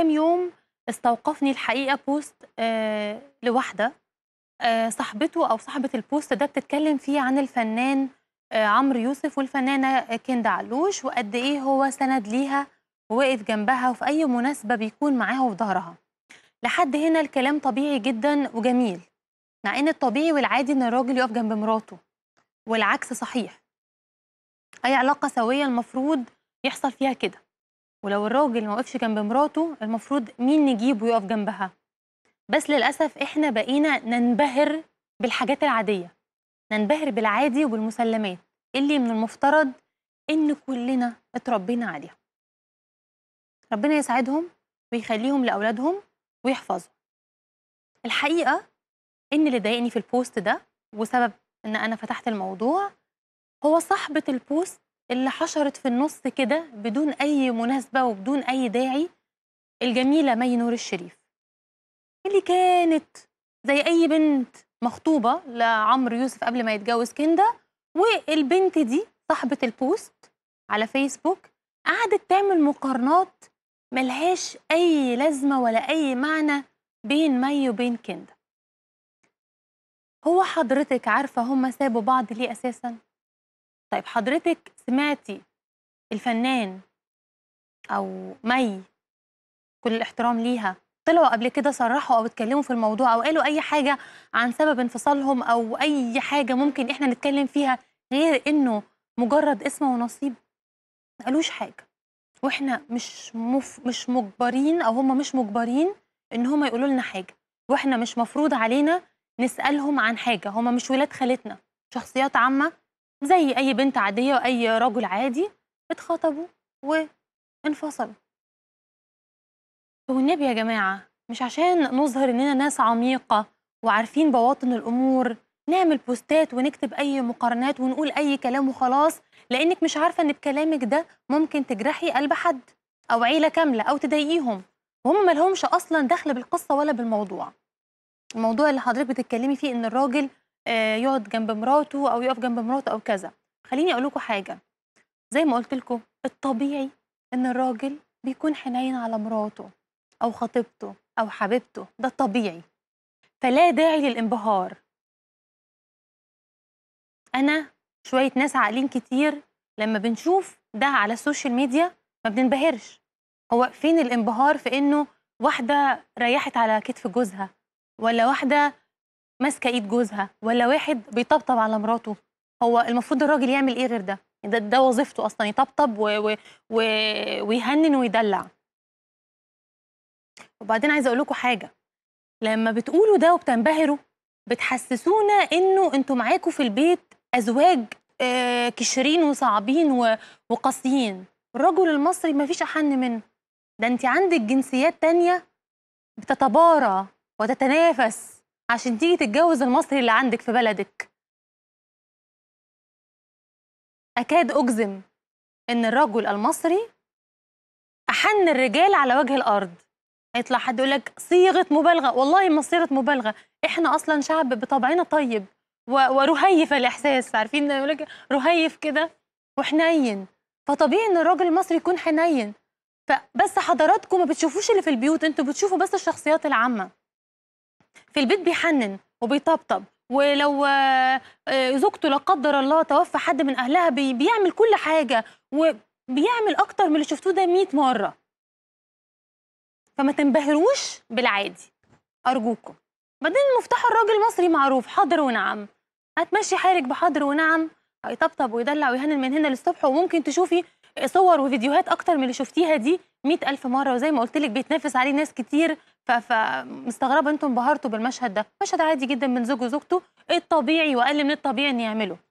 كام يوم استوقفني الحقيقه بوست آه لواحده آه صاحبته او صاحبه البوست ده بتتكلم فيه عن الفنان آه عمرو يوسف والفنانه كندا علوش وقد ايه هو سند ليها وواقف جنبها وفي اي مناسبه بيكون معاها وفي ظهرها لحد هنا الكلام طبيعي جدا وجميل مع ان الطبيعي والعادي ان الراجل يقف جنب مراته والعكس صحيح اي علاقه سويه المفروض يحصل فيها كده ولو الراجل ما وقفش جنب مراته المفروض مين نجيبه يقف جنبها بس للأسف إحنا بقينا ننبهر بالحاجات العادية ننبهر بالعادي وبالمسلمات اللي من المفترض إن كلنا اتربينا عليها ربنا يساعدهم ويخليهم لأولادهم ويحفظهم الحقيقة إن اللي ضايقني في البوست ده وسبب إن أنا فتحت الموضوع هو صاحبة البوست اللي حشرت في النص كده بدون أي مناسبة وبدون أي داعي الجميلة مي نور الشريف اللي كانت زي أي بنت مخطوبة لعمرو يوسف قبل ما يتجوز كندا والبنت دي صاحبة البوست على فيسبوك قعدت تعمل مقارنات ملهاش أي لازمة ولا أي معنى بين مي وبين كندا هو حضرتك عارفة هما سابوا بعض ليه أساساً؟ طيب حضرتك سمعتي الفنان او مي كل الاحترام ليها طلعوا قبل كده صرحوا او اتكلموا في الموضوع او قالوا اي حاجه عن سبب انفصالهم او اي حاجه ممكن احنا نتكلم فيها غير انه مجرد اسم ونصيب ما قالوش حاجه واحنا مش مف... مش مجبرين او هم مش مجبرين ان هم يقولوا لنا حاجه واحنا مش مفروض علينا نسالهم عن حاجه هم مش ولاد خالتنا شخصيات عامه زي أي بنت عادية وأي رجل عادي اتخطبوا وانفصلوا. والنبي يا جماعة مش عشان نظهر إننا ناس عميقة وعارفين بواطن الأمور نعمل بوستات ونكتب أي مقارنات ونقول أي كلام وخلاص لأنك مش عارفة إن بكلامك ده ممكن تجرحي قلب حد أو عيلة كاملة أو تضايقيهم وهم مالهمش أصلا دخل بالقصة ولا بالموضوع. الموضوع اللي حضرتك بتتكلمي فيه إن الراجل آه، يقعد جنب مراته او يقف جنب مراته او كذا خليني اقول لكم حاجه زي ما قلت لكم الطبيعي ان الراجل بيكون حنين على مراته او خطيبته او حبيبته ده الطبيعي فلا داعي للانبهار انا شويه ناس عاقلين كتير لما بنشوف ده على السوشيال ميديا ما بننبهرش هو فين الانبهار في انه واحده ريحت على كتف جوزها ولا واحده ماسكه ايد جوزها ولا واحد بيطبطب على مراته هو المفروض الراجل يعمل ايه غير ده ده, ده وظيفته اصلا يطبطب و... و... و... ويهنن ويدلع وبعدين عايزه اقول لكم حاجه لما بتقولوا ده وبتنبهروا بتحسسونا انه انتوا معاكم في البيت ازواج آه، كشرين وصعبين وقاسيين الرجل المصري مفيش احن منه ده انت عندك جنسيات تانية بتتبارى وتتنافس عشان تيجي تتجوز المصري اللي عندك في بلدك أكاد أجزم إن الرجل المصري أحن الرجال على وجه الأرض هيطلع حد يقول لك صيغة مبالغة والله ما صيغة مبالغة إحنا أصلا شعب بطبعنا طيب ورهيف الإحساس عارفين يقول لك رهيف كده وحنين فطبيعي إن الراجل المصري يكون حنين فبس حضراتكم ما بتشوفوش اللي في البيوت انتوا بتشوفوا بس الشخصيات العامه في البيت بيحنن وبيطبطب ولو آه، زوجته لا قدر الله توفى حد من اهلها بيعمل كل حاجه وبيعمل اكتر من اللي شفتوه ده 100 مره فما تنبهروش بالعادي ارجوكم بعدين مفتاح الراجل المصري معروف حاضر ونعم هتمشي حالك بحاضر ونعم هيطبطب ويدلع ويهنن من هنا للصبح وممكن تشوفي صور وفيديوهات اكتر من اللي شفتيها دي مئة ألف مرة وزي ما قلت لك بيتنافس عليه ناس كتير فمستغربة انتم انبهرتوا بالمشهد ده مشهد عادي جدا من زوج وزوجته الطبيعي وأقل من الطبيعي إن يعمله